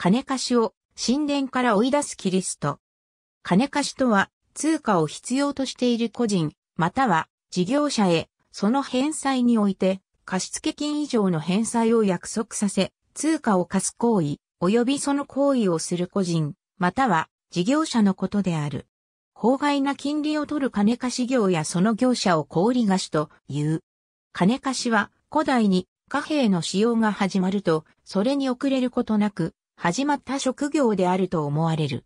金貸しを神殿から追い出すキリスト。金貸しとは、通貨を必要としている個人、または事業者へ、その返済において、貸付金以上の返済を約束させ、通貨を貸す行為、及びその行為をする個人、または事業者のことである。法外な金利を取る金貸し業やその業者を小売貸しという。金貸しは古代に貨幣の使用が始まると、それに遅れることなく、始まった職業であると思われる。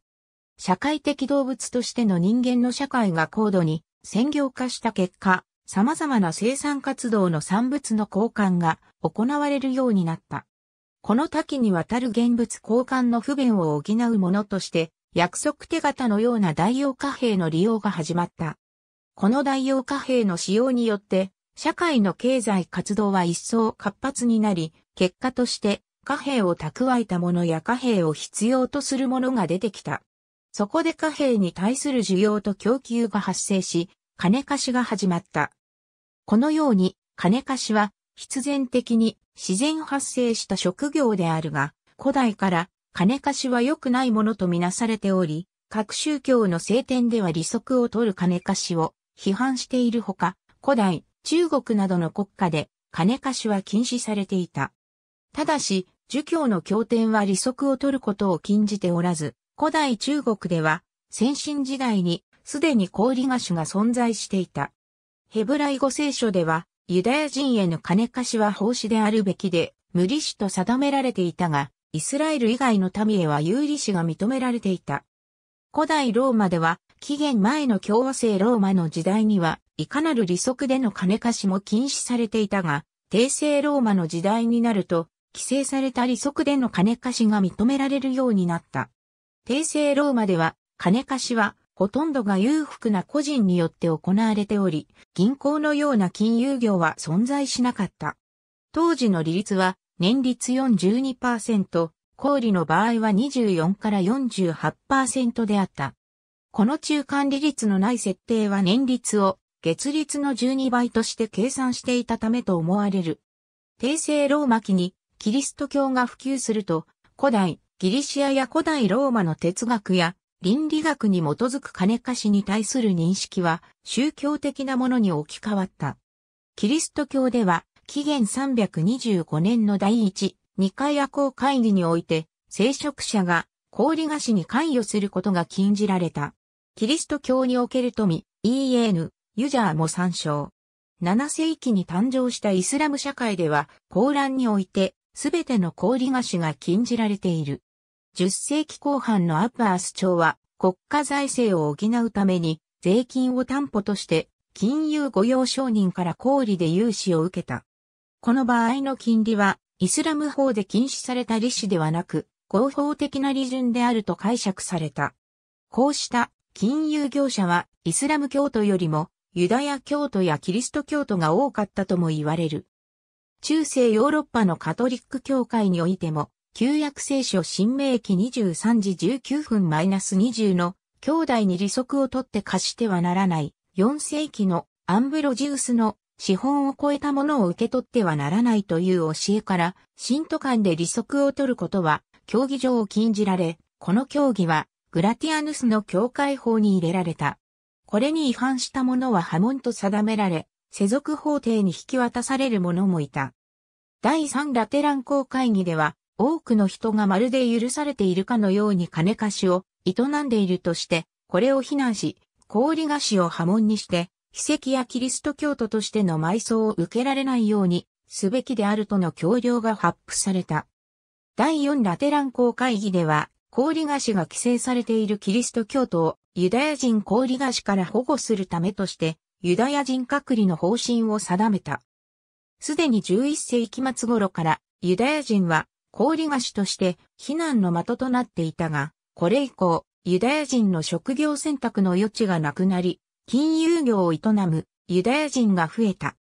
社会的動物としての人間の社会が高度に専業化した結果、様々な生産活動の産物の交換が行われるようになった。この多岐にわたる現物交換の不便を補うものとして、約束手形のような代用貨幣の利用が始まった。この代用貨幣の使用によって、社会の経済活動は一層活発になり、結果として貨幣を蓄えた者や貨幣を必要とする者が出てきた。そこで貨幣に対する需要と供給が発生し、金貸しが始まった。このように、金貸しは必然的に自然発生した職業であるが、古代から金貸しは良くないものとみなされており、各宗教の聖典では利息を取る金貸しを批判しているほか、古代、中国などの国家で金貸しは禁止されていた。ただし、儒教の経典は利息を取ることを禁じておらず、古代中国では、先進時代にすでに氷菓子が存在していた。ヘブライ語聖書では、ユダヤ人への金貸しは奉仕であるべきで、無利子と定められていたが、イスラエル以外の民へは有利子が認められていた。古代ローマでは、紀元前の共和制ローマの時代には、いかなる利息での金貸しも禁止されていたが、帝政ローマの時代になると、規制された利息での金貸しが認められるようになった。帝政ローマでは、金貸しは、ほとんどが裕福な個人によって行われており、銀行のような金融業は存在しなかった。当時の利率は、年率42%、小売の場合は24から48%であった。この中間利率のない設定は年率を月率の12倍として計算していたためと思われる。帝政ローマ期にキリスト教が普及すると、古代ギリシアや古代ローマの哲学や倫理学に基づく金貸しに対する認識は宗教的なものに置き換わった。キリスト教では、紀元325年の第一、二回夜行会議において、聖職者が氷菓子に関与することが禁じられた。キリスト教における富、EN、ユジャーも参照。7世紀に誕生したイスラム社会では、コーランにおいて、すべての氷菓子が禁じられている。10世紀後半のアッバース朝は国家財政を補うために税金を担保として金融御用商人から氷で融資を受けた。この場合の金利はイスラム法で禁止された利子ではなく合法的な利潤であると解釈された。こうした金融業者はイスラム教徒よりもユダヤ教徒やキリスト教徒が多かったとも言われる。中世ヨーロッパのカトリック教会においても、旧約聖書新明記23時19分 -20 の兄弟に利息を取って貸してはならない4世紀のアンブロジウスの資本を超えたものを受け取ってはならないという教えから、信徒間で利息を取ることは、競技上を禁じられ、この競技は、グラティアヌスの教会法に入れられた。これに違反した者は破門と定められ、世俗法廷に引き渡される者もいた。第三ラテラン公会議では、多くの人がまるで許されているかのように金貸しを営んでいるとして、これを非難し、氷菓子を波紋にして、秘跡やキリスト教徒としての埋葬を受けられないようにすべきであるとの協領が発布された。第4ラテラン公会議では、氷菓子が規制されているキリスト教徒をユダヤ人氷菓子から保護するためとして、ユダヤ人隔離の方針を定めた。すでに11世紀末頃からユダヤ人は氷菓子として避難の的となっていたが、これ以降、ユダヤ人の職業選択の余地がなくなり、金融業を営むユダヤ人が増えた。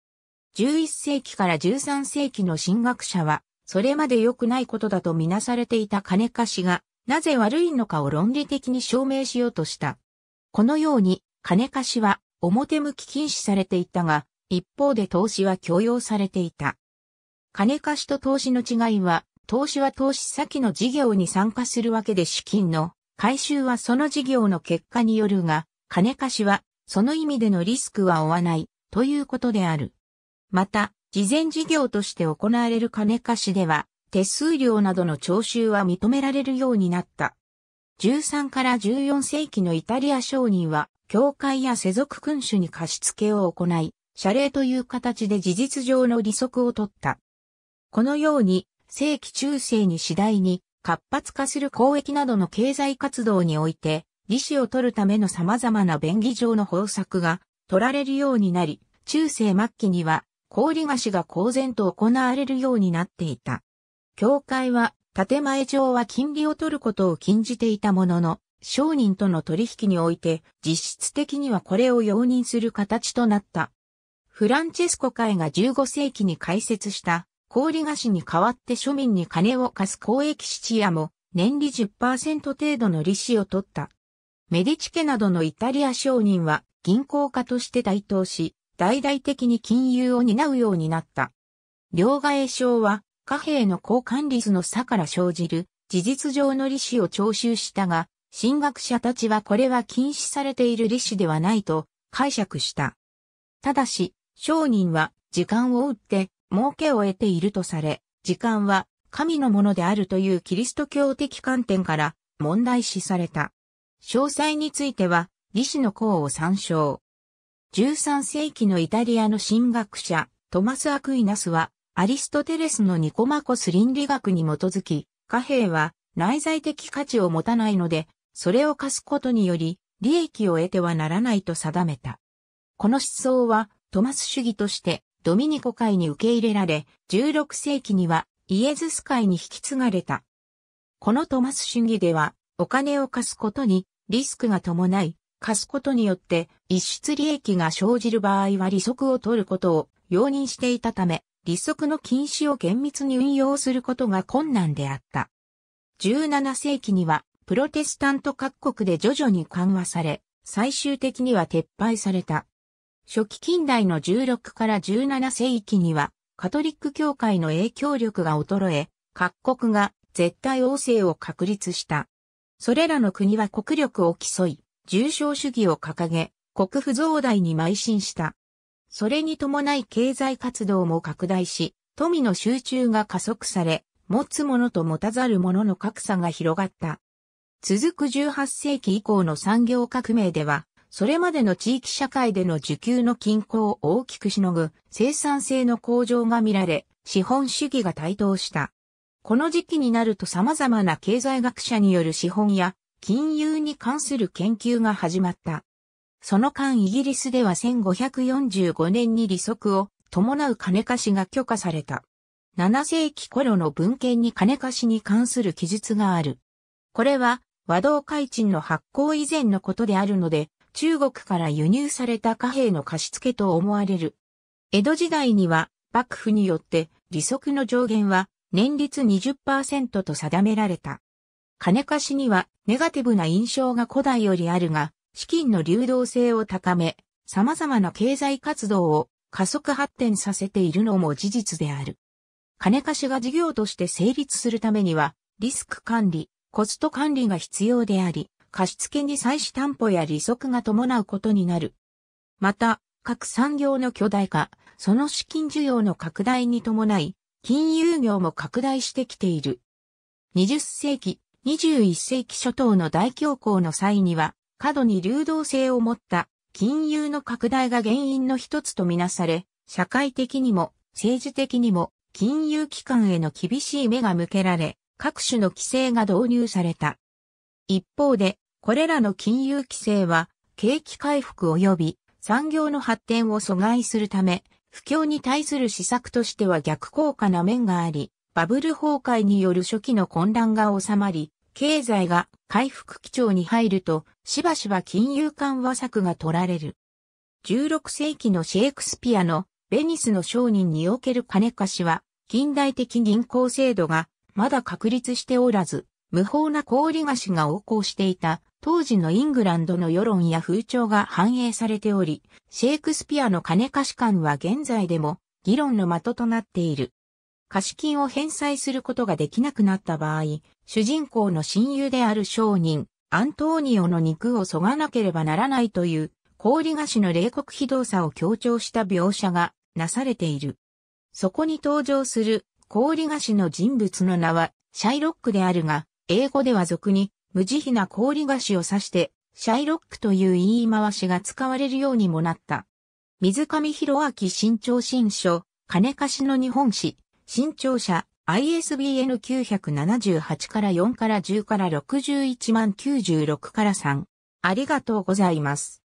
11世紀から13世紀の進学者は、それまで良くないことだとみなされていた金貸しが、なぜ悪いのかを論理的に証明しようとした。このように、金貸しは表向き禁止されていたが、一方で投資は強要されていた。金貸しと投資の違いは、投資は投資先の事業に参加するわけで資金の回収はその事業の結果によるが、金貸しはその意味でのリスクは負わないということである。また、事前事業として行われる金貸しでは、手数料などの徴収は認められるようになった。13から14世紀のイタリア商人は、教会や世俗君主に貸付を行い、謝礼という形で事実上の利息を取った。このように、世紀中世に次第に活発化する交易などの経済活動において、利子を取るための様々な便宜上の方策が取られるようになり、中世末期には、氷菓子が公然と行われるようになっていた。教会は、建前上は金利を取ることを禁じていたものの、商人との取引において、実質的にはこれを容認する形となった。フランチェスコ会が15世紀に開設した、氷菓子に代わって庶民に金を貸す公益シチアも、年利10%程度の利子を取った。メディチ家などのイタリア商人は銀行家として台頭し、大々的に金融を担うようになった。両替商は貨幣の交換率の差から生じる事実上の利子を徴収したが、神学者たちはこれは禁止されている利子ではないと解釈した。ただし、商人は時間を打って儲けを得ているとされ、時間は神のものであるというキリスト教的観点から問題視された。詳細については、利子の項を参照。13世紀のイタリアの神学者、トマス・アクイナスは、アリストテレスのニコマコス倫理学に基づき、貨幣は内在的価値を持たないので、それを貸すことにより、利益を得てはならないと定めた。この思想は、トマス主義として、ドミニコ会に受け入れられ、16世紀には、イエズス会に引き継がれた。このトマス主義では、お金を貸すことに、リスクが伴い、貸すことによって、一出利益が生じる場合は利息を取ることを容認していたため、利息の禁止を厳密に運用することが困難であった。17世紀にはプロテスタント各国で徐々に緩和され、最終的には撤廃された。初期近代の16から17世紀には、カトリック教会の影響力が衰え、各国が絶対王政を確立した。それらの国は国力を競い、重商主義を掲げ、国富増大に邁進した。それに伴い経済活動も拡大し、富の集中が加速され、持つ者と持たざる者の格差が広がった。続く18世紀以降の産業革命では、それまでの地域社会での受給の均衡を大きくしのぐ生産性の向上が見られ、資本主義が台頭した。この時期になると様々な経済学者による資本や金融に関する研究が始まった。その間イギリスでは1545年に利息を伴う金貸しが許可された。7世紀頃の文献に金貸しに関する記述がある。これは和道開陳の発行以前のことであるので、中国から輸入された貨幣の貸付と思われる。江戸時代には、幕府によって利息の上限は年率20%と定められた。金貸しにはネガティブな印象が古代よりあるが、資金の流動性を高め、様々な経済活動を加速発展させているのも事実である。金貸しが事業として成立するためには、リスク管理、コスト管理が必要であり、貸付に際し担保や利息が伴うことになる。また、各産業の巨大化、その資金需要の拡大に伴い、金融業も拡大してきている。20世紀、21世紀初頭の大恐慌の際には、過度に流動性を持った金融の拡大が原因の一つとみなされ、社会的にも政治的にも金融機関への厳しい目が向けられ、各種の規制が導入された。一方で、これらの金融規制は、景気回復及び産業の発展を阻害するため、不況に対する施策としては逆効果な面があり、バブル崩壊による初期の混乱が収まり、経済が回復基調に入ると、しばしば金融緩和策が取られる。16世紀のシェイクスピアのベニスの商人における金貸しは、近代的銀行制度がまだ確立しておらず、無法な氷菓子が横行していた当時のイングランドの世論や風潮が反映されており、シェイクスピアの金貸し館は現在でも議論の的となっている。貸金を返済することができなくなった場合、主人公の親友である商人、アントーニオの肉を削がなければならないという、氷菓子の冷酷非道さを強調した描写がなされている。そこに登場する氷菓子の人物の名は、シャイロックであるが、英語では俗に、無慈悲な氷菓子を指して、シャイロックという言い回しが使われるようにもなった。水上博明新潮新書、金貸しの日本史、新潮社、ISBN 978から4から10から61万96から3。ありがとうございます。